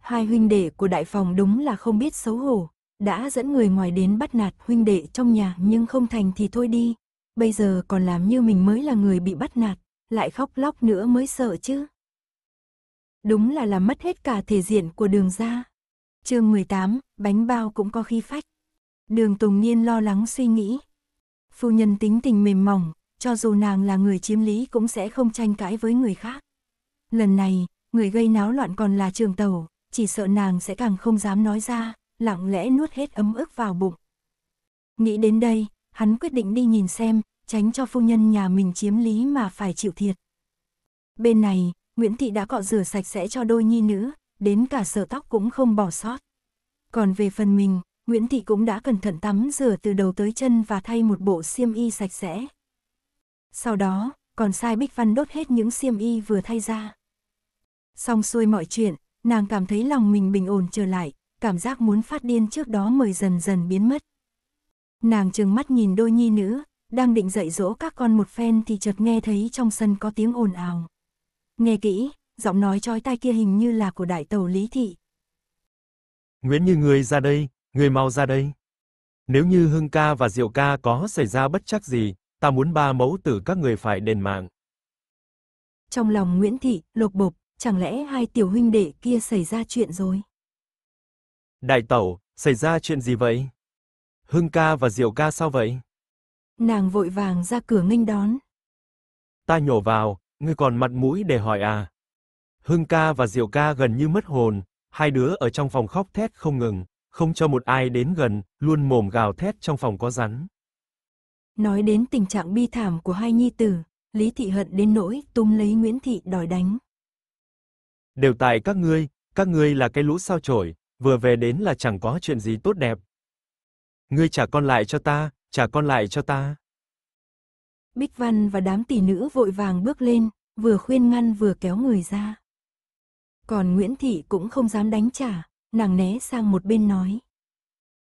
Hai huynh đệ của đại phòng đúng là không biết xấu hổ, đã dẫn người ngoài đến bắt nạt huynh đệ trong nhà nhưng không thành thì thôi đi, bây giờ còn làm như mình mới là người bị bắt nạt, lại khóc lóc nữa mới sợ chứ. Đúng là làm mất hết cả thể diện của đường gia chương 18, bánh bao cũng có khi phách. Đường Tùng Niên lo lắng suy nghĩ. Phu nhân tính tình mềm mỏng, cho dù nàng là người chiếm lý cũng sẽ không tranh cãi với người khác. Lần này, người gây náo loạn còn là trường tàu, chỉ sợ nàng sẽ càng không dám nói ra, lặng lẽ nuốt hết ấm ức vào bụng. Nghĩ đến đây, hắn quyết định đi nhìn xem, tránh cho phu nhân nhà mình chiếm lý mà phải chịu thiệt. Bên này, Nguyễn Thị đã cọ rửa sạch sẽ cho đôi nhi nữ, đến cả sợi tóc cũng không bỏ sót. Còn về phần mình, Nguyễn Thị cũng đã cẩn thận tắm rửa từ đầu tới chân và thay một bộ xiêm y sạch sẽ. Sau đó, còn sai Bích Văn đốt hết những xiêm y vừa thay ra. Xong xuôi mọi chuyện, nàng cảm thấy lòng mình bình ổn trở lại, cảm giác muốn phát điên trước đó mới dần dần biến mất. Nàng trừng mắt nhìn đôi nhi nữ, đang định dạy dỗ các con một phen thì chợt nghe thấy trong sân có tiếng ồn ào. Nghe kỹ, giọng nói chói tai kia hình như là của đại tàu Lý Thị. Nguyễn Như người ra đây, người mau ra đây. Nếu như Hưng ca và Diệu ca có xảy ra bất chắc gì, ta muốn ba mẫu tử các người phải đền mạng. Trong lòng Nguyễn Thị, lột bột, chẳng lẽ hai tiểu huynh đệ kia xảy ra chuyện rồi? Đại tẩu, xảy ra chuyện gì vậy? Hưng ca và Diệu ca sao vậy? Nàng vội vàng ra cửa nghênh đón. Ta nhổ vào, ngươi còn mặt mũi để hỏi à? Hưng ca và Diệu ca gần như mất hồn, hai đứa ở trong phòng khóc thét không ngừng, không cho một ai đến gần, luôn mồm gào thét trong phòng có rắn. Nói đến tình trạng bi thảm của hai nhi tử, Lý Thị hận đến nỗi túm lấy Nguyễn Thị đòi đánh. Đều tại các ngươi, các ngươi là cái lũ sao chổi, vừa về đến là chẳng có chuyện gì tốt đẹp. Ngươi trả con lại cho ta, trả con lại cho ta. Bích Văn và đám tỷ nữ vội vàng bước lên, vừa khuyên ngăn vừa kéo người ra. Còn Nguyễn Thị cũng không dám đánh trả, nàng né sang một bên nói.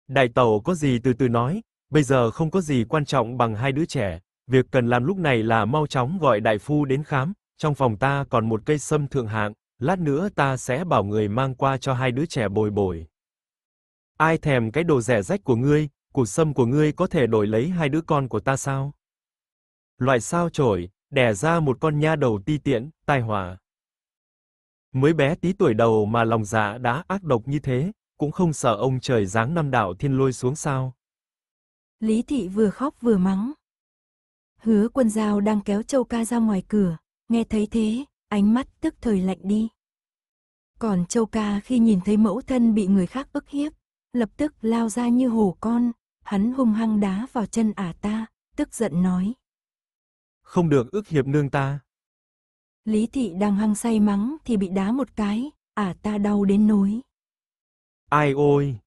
Đại tẩu có gì từ từ nói, bây giờ không có gì quan trọng bằng hai đứa trẻ, việc cần làm lúc này là mau chóng gọi đại phu đến khám, trong phòng ta còn một cây sâm thượng hạng, lát nữa ta sẽ bảo người mang qua cho hai đứa trẻ bồi bồi. Ai thèm cái đồ rẻ rách của ngươi, củ sâm của ngươi có thể đổi lấy hai đứa con của ta sao? Loại sao chổi, đẻ ra một con nha đầu ti tiện, tai họa. Mới bé tí tuổi đầu mà lòng dạ đã ác độc như thế, cũng không sợ ông trời giáng năm đạo thiên lôi xuống sao. Lý thị vừa khóc vừa mắng. Hứa quân dao đang kéo châu ca ra ngoài cửa, nghe thấy thế, ánh mắt tức thời lạnh đi. Còn châu ca khi nhìn thấy mẫu thân bị người khác ức hiếp, lập tức lao ra như hổ con, hắn hung hăng đá vào chân ả ta, tức giận nói. Không được ức hiếp nương ta. Lý thị đang hăng say mắng thì bị đá một cái, à ta đau đến nối. Ai ôi!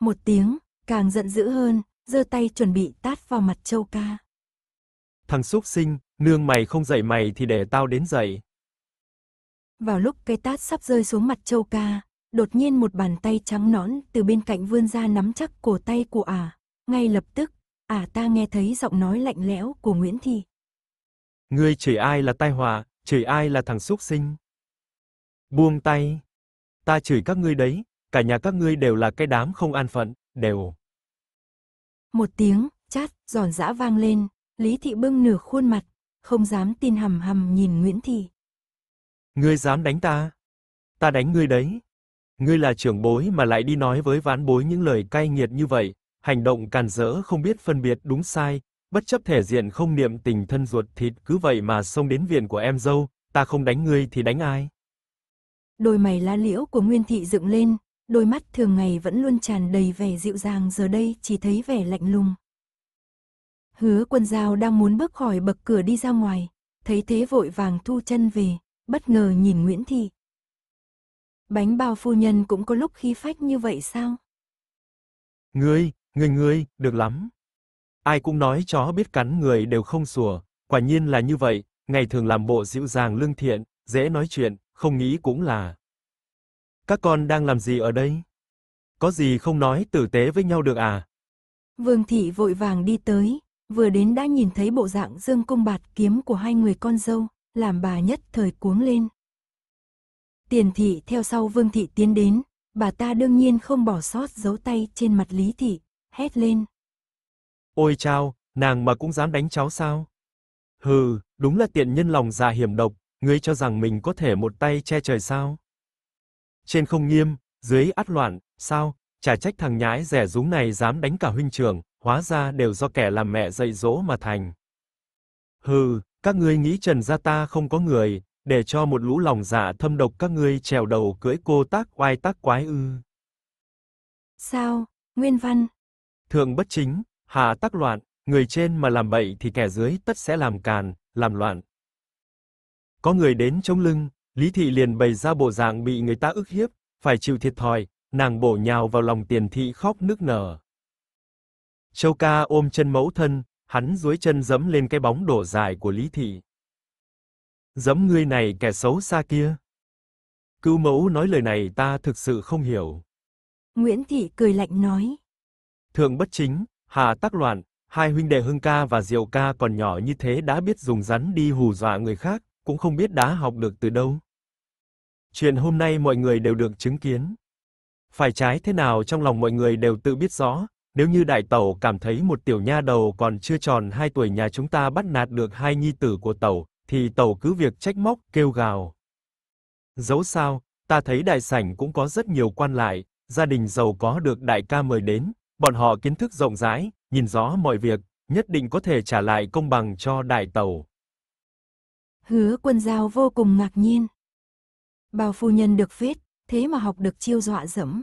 Một tiếng, càng giận dữ hơn, giơ tay chuẩn bị tát vào mặt châu ca. Thằng xúc sinh, nương mày không dạy mày thì để tao đến dạy. Vào lúc cây tát sắp rơi xuống mặt châu ca, đột nhiên một bàn tay trắng nõn từ bên cạnh vươn ra nắm chắc cổ tay của ả. À. Ngay lập tức, ả à ta nghe thấy giọng nói lạnh lẽo của Nguyễn Thị. Ngươi chửi ai là tai họa, chửi ai là thằng xúc sinh. Buông tay. Ta chửi các ngươi đấy, cả nhà các ngươi đều là cái đám không an phận, đều. Một tiếng chát giòn giã vang lên, Lý Thị bưng nửa khuôn mặt, không dám tin hầm hầm nhìn Nguyễn Thị. Ngươi dám đánh ta? Ta đánh ngươi đấy. Ngươi là trưởng bối mà lại đi nói với ván bối những lời cay nghiệt như vậy, hành động càn rỡ không biết phân biệt đúng sai, bất chấp thể diện không niệm tình thân ruột thịt cứ vậy mà xông đến viện của em dâu, ta không đánh ngươi thì đánh ai? Đôi mày lá liễu của Nguyên Thị dựng lên, đôi mắt thường ngày vẫn luôn tràn đầy vẻ dịu dàng giờ đây chỉ thấy vẻ lạnh lùng. Hứa quân giao đang muốn bước khỏi bậc cửa đi ra ngoài, thấy thế vội vàng thu chân về, bất ngờ nhìn Nguyễn Thị. Bánh bao phu nhân cũng có lúc khí phách như vậy sao? Ngươi, ngươi ngươi, được lắm. Ai cũng nói chó biết cắn người đều không sủa, quả nhiên là như vậy, ngày thường làm bộ dịu dàng lương thiện, dễ nói chuyện, không nghĩ cũng là. Các con đang làm gì ở đây? Có gì không nói tử tế với nhau được à? Vương thị vội vàng đi tới, vừa đến đã nhìn thấy bộ dạng dương cung bạt kiếm của hai người con dâu, làm bà nhất thời cuống lên. Tiền thị theo sau Vương thị tiến đến, bà ta đương nhiên không bỏ sót dấu tay trên mặt Lý thị, hét lên: Ôi chao, nàng mà cũng dám đánh cháu sao? Hừ, đúng là tiện nhân lòng dạ hiểm độc, ngươi cho rằng mình có thể một tay che trời sao? Trên không nghiêm, dưới ắt loạn, sao? Chả trách thằng nhãi rẻ rúng này dám đánh cả huynh trưởng, hóa ra đều do kẻ làm mẹ dạy dỗ mà thành. Hừ, các ngươi nghĩ Trần gia ta không có người, để cho một lũ lòng dạ thâm độc các ngươi trèo đầu cưỡi cô tác oai tác quái ư? Sao, Nguyên Văn? Thượng bất chính, Hạ tắc loạn, người trên mà làm bậy thì kẻ dưới tất sẽ làm càn, làm loạn. Có người đến chống lưng, Lý thị liền bày ra bộ dạng bị người ta ức hiếp, phải chịu thiệt thòi, nàng bổ nhào vào lòng Tiền thị khóc nức nở. Châu Ca ôm chân mẫu thân, hắn duỗi chân giẫm lên cái bóng đổ dài của Lý thị. Giẫm ngươi này kẻ xấu xa kia. Cưu mẫu nói lời này ta thực sự không hiểu. Nguyễn thị cười lạnh nói: Thượng bất chính, Hà Tắc Loạn, hai huynh đệ Hưng Ca và Diệu Ca còn nhỏ như thế đã biết dùng rắn đi hù dọa người khác, cũng không biết đã học được từ đâu. Chuyện hôm nay mọi người đều được chứng kiến. Phải trái thế nào trong lòng mọi người đều tự biết rõ, nếu như đại tẩu cảm thấy một tiểu nha đầu còn chưa tròn 2 tuổi nhà chúng ta bắt nạt được hai nhi tử của tẩu, thì tẩu cứ việc trách móc, kêu gào. Dẫu sao, ta thấy đại sảnh cũng có rất nhiều quan lại, gia đình giàu có được đại ca mời đến, Bọn họ kiến thức rộng rãi, nhìn rõ mọi việc, nhất định có thể trả lại công bằng cho đại tàu. Hứa quân giao vô cùng ngạc nhiên. bao phu nhân được viết, thế mà học được chiêu dọa dẫm.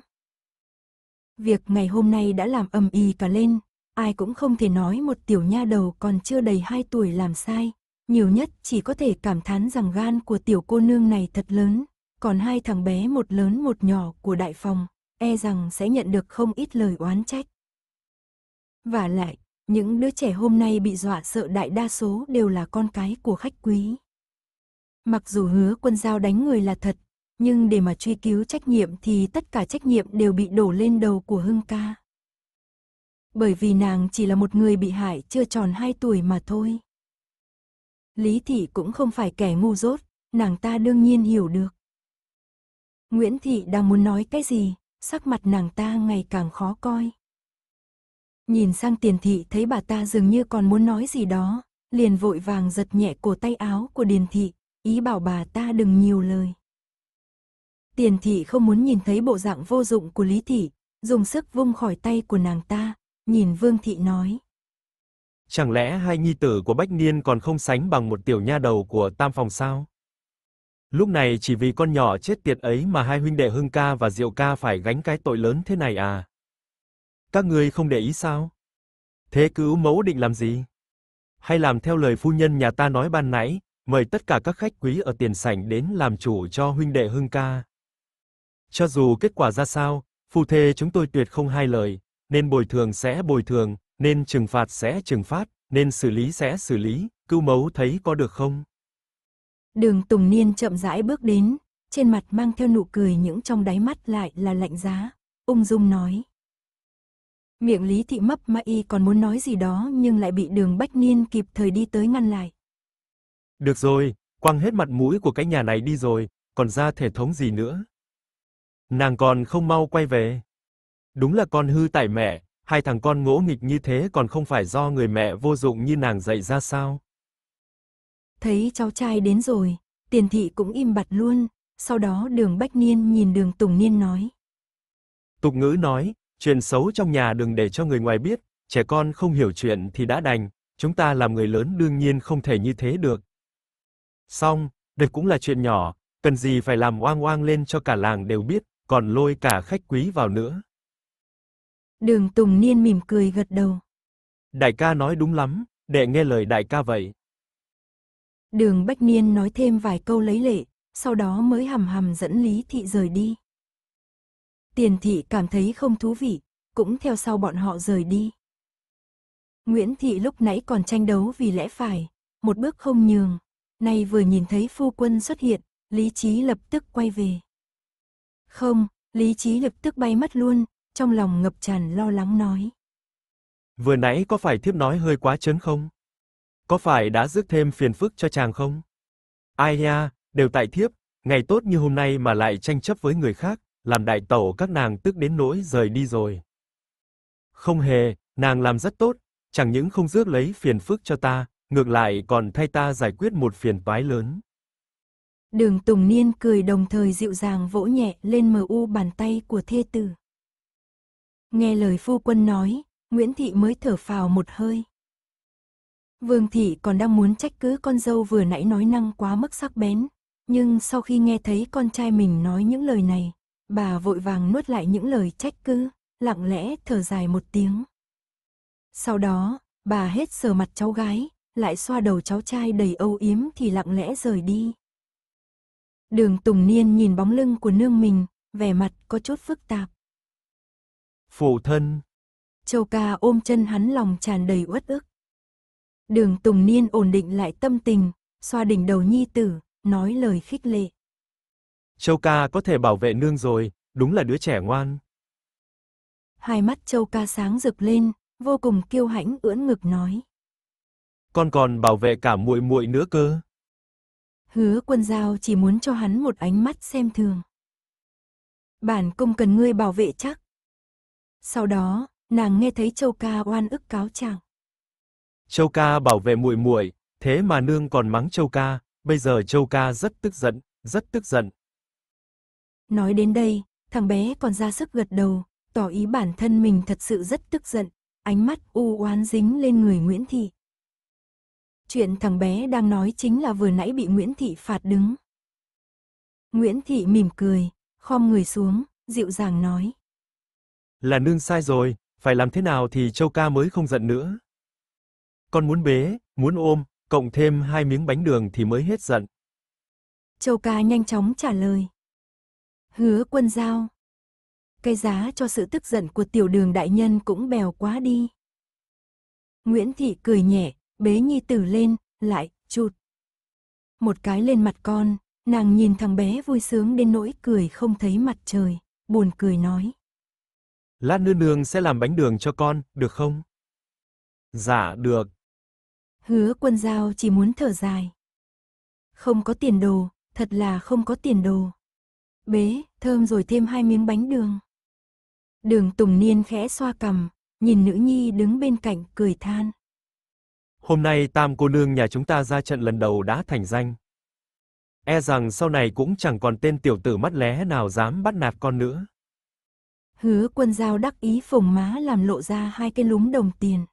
Việc ngày hôm nay đã làm ầm ĩ cả lên, ai cũng không thể nói một tiểu nha đầu còn chưa đầy hai tuổi làm sai, nhiều nhất chỉ có thể cảm thán rằng gan của tiểu cô nương này thật lớn, còn hai thằng bé một lớn một nhỏ của đại phòng, e rằng sẽ nhận được không ít lời oán trách. Và lại, những đứa trẻ hôm nay bị dọa sợ đại đa số đều là con cái của khách quý. Mặc dù hứa quân giao đánh người là thật, nhưng để mà truy cứu trách nhiệm thì tất cả trách nhiệm đều bị đổ lên đầu của Hưng ca. Bởi vì nàng chỉ là một người bị hại chưa tròn 2 tuổi mà thôi. Lý Thị cũng không phải kẻ ngu dốt, nàng ta đương nhiên hiểu được. Nguyễn Thị đang muốn nói cái gì, sắc mặt nàng ta ngày càng khó coi. Nhìn sang tiền thị thấy bà ta dường như còn muốn nói gì đó, liền vội vàng giật nhẹ cổ tay áo của điền thị, ý bảo bà ta đừng nhiều lời. Tiền thị không muốn nhìn thấy bộ dạng vô dụng của Lý thị, dùng sức vung khỏi tay của nàng ta, nhìn Vương thị nói. Chẳng lẽ hai nhi tử của Bách Niên còn không sánh bằng một tiểu nha đầu của Tam Phòng sao? Lúc này chỉ vì con nhỏ chết tiệt ấy mà hai huynh đệ Hưng ca và Diệu ca phải gánh cái tội lớn thế này à? Các ngươi không để ý sao? Thế cứu mẫu định làm gì? Hay làm theo lời phu nhân nhà ta nói ban nãy, mời tất cả các khách quý ở tiền sảnh đến làm chủ cho huynh đệ Hưng ca. Cho dù kết quả ra sao, phu thê chúng tôi tuyệt không hai lời, nên bồi thường sẽ bồi thường, nên trừng phạt sẽ trừng phạt, nên xử lý sẽ xử lý, cứu mẫu thấy có được không? Đường Tùng Niên chậm rãi bước đến, trên mặt mang theo nụ cười những trong đáy mắt lại là lạnh giá, ung dung nói. Miệng Lý Thị mấp mà y còn muốn nói gì đó nhưng lại bị đường Bách Niên kịp thời đi tới ngăn lại. Được rồi, quăng hết mặt mũi của cái nhà này đi rồi, còn ra thể thống gì nữa. Nàng còn không mau quay về. Đúng là con hư tại mẹ, hai thằng con ngỗ nghịch như thế còn không phải do người mẹ vô dụng như nàng dạy ra sao? Thấy cháu trai đến rồi, tiền thị cũng im bặt luôn, sau đó đường Bách Niên nhìn đường Tùng Niên nói. Tục ngữ nói, chuyện xấu trong nhà đừng để cho người ngoài biết, trẻ con không hiểu chuyện thì đã đành, chúng ta làm người lớn đương nhiên không thể như thế được. Xong, đây cũng là chuyện nhỏ, cần gì phải làm oang oang lên cho cả làng đều biết, còn lôi cả khách quý vào nữa. Đường Tùng Niên mỉm cười gật đầu. Đại ca nói đúng lắm, để nghe lời đại ca vậy. Đường Bách Niên nói thêm vài câu lấy lệ, sau đó mới hầm hầm dẫn Lý Thị rời đi. Tiền Thị cảm thấy không thú vị, cũng theo sau bọn họ rời đi. Nguyễn Thị lúc nãy còn tranh đấu vì lẽ phải, một bước không nhường, nay vừa nhìn thấy phu quân xuất hiện, lý trí lập tức quay về. Không, lý trí lập tức bay mất luôn, trong lòng ngập tràn lo lắng nói. Vừa nãy có phải thiếp nói hơi quá chớn không? có phải đã rước thêm phiền phức cho chàng không? Ai nha, đều tại thiếp, ngày tốt như hôm nay mà lại tranh chấp với người khác, làm đại tẩu các nàng tức đến nỗi rời đi rồi. Không hề, nàng làm rất tốt, chẳng những không rước lấy phiền phức cho ta, ngược lại còn thay ta giải quyết một phiền toái lớn. Đường Tùng Niên cười đồng thời dịu dàng vỗ nhẹ lên mờ u bàn tay của thê tử. Nghe lời phu quân nói, Nguyễn Thị mới thở phào một hơi. Vương thị còn đang muốn trách cứ con dâu vừa nãy nói năng quá mức sắc bén, nhưng sau khi nghe thấy con trai mình nói những lời này, bà vội vàng nuốt lại những lời trách cứ, lặng lẽ thở dài một tiếng. Sau đó, bà hết sờ mặt cháu gái, lại xoa đầu cháu trai đầy âu yếm thì lặng lẽ rời đi. Đường Tùng Niên nhìn bóng lưng của nương mình, vẻ mặt có chút phức tạp. Phụ thân. Châu ca ôm chân hắn lòng tràn đầy uất ức. Đường Tùng Niên ổn định lại tâm tình, xoa đỉnh đầu nhi tử, nói lời khích lệ. Châu ca có thể bảo vệ nương rồi, đúng là đứa trẻ ngoan. Hai mắt châu ca sáng rực lên, vô cùng kiêu hãnh ưỡn ngực nói. Con còn bảo vệ cả muội muội nữa cơ. Hứa quân giao chỉ muốn cho hắn một ánh mắt xem thường. Bản công cần ngươi bảo vệ chắc. Sau đó, nàng nghe thấy châu ca oan ức cáo trạng. Châu ca bảo vệ muội muội, thế mà nương còn mắng Châu ca, bây giờ Châu ca rất tức giận, rất tức giận. Nói đến đây, thằng bé còn ra sức gật đầu, tỏ ý bản thân mình thật sự rất tức giận, ánh mắt u oán dính lên người Nguyễn Thị. Chuyện thằng bé đang nói chính là vừa nãy bị Nguyễn Thị phạt đứng. Nguyễn Thị mỉm cười, khom người xuống, dịu dàng nói. Là nương sai rồi, phải làm thế nào thì Châu ca mới không giận nữa. Con muốn bế, muốn ôm, cộng thêm hai miếng bánh đường thì mới hết giận. Châu ca nhanh chóng trả lời. Hứa quân giao. Cái giá cho sự tức giận của tiểu đường đại nhân cũng bèo quá đi. Nguyễn Thị cười nhẹ, bế nhi tử lên, lại, chụt. Một cái lên mặt con, nàng nhìn thằng bé vui sướng đến nỗi cười không thấy mặt trời, buồn cười nói. Lát nương nương sẽ làm bánh đường cho con, được không? Dạ, được. Hứa quân giao chỉ muốn thở dài. Không có tiền đồ, thật là không có tiền đồ. Bế, thơm rồi thêm hai miếng bánh đường. Đường Tùng Niên khẽ xoa cầm, nhìn nữ nhi đứng bên cạnh cười than. Hôm nay tam cô nương nhà chúng ta ra trận lần đầu đã thành danh. E rằng sau này cũng chẳng còn tên tiểu tử mắt lé nào dám bắt nạt con nữa. Hứa quân giao đắc ý phồng má làm lộ ra hai cái lúm đồng tiền.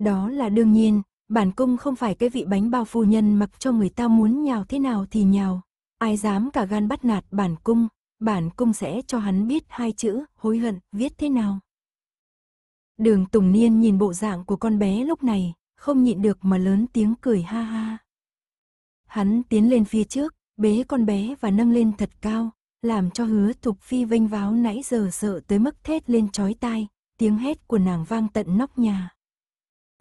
Đó là đương nhiên, bản cung không phải cái vị bánh bao phu nhân mặc cho người ta muốn nhào thế nào thì nhào. Ai dám cả gan bắt nạt bản cung, bản cung sẽ cho hắn biết hai chữ hối hận viết thế nào. Đường Tùng Niên nhìn bộ dạng của con bé lúc này, không nhịn được mà lớn tiếng cười ha ha. Hắn tiến lên phía trước, bế con bé và nâng lên thật cao, làm cho hứa thục phi vênh váo nãy giờ sợ tới mức thét lên chói tai, tiếng hét của nàng vang tận nóc nhà.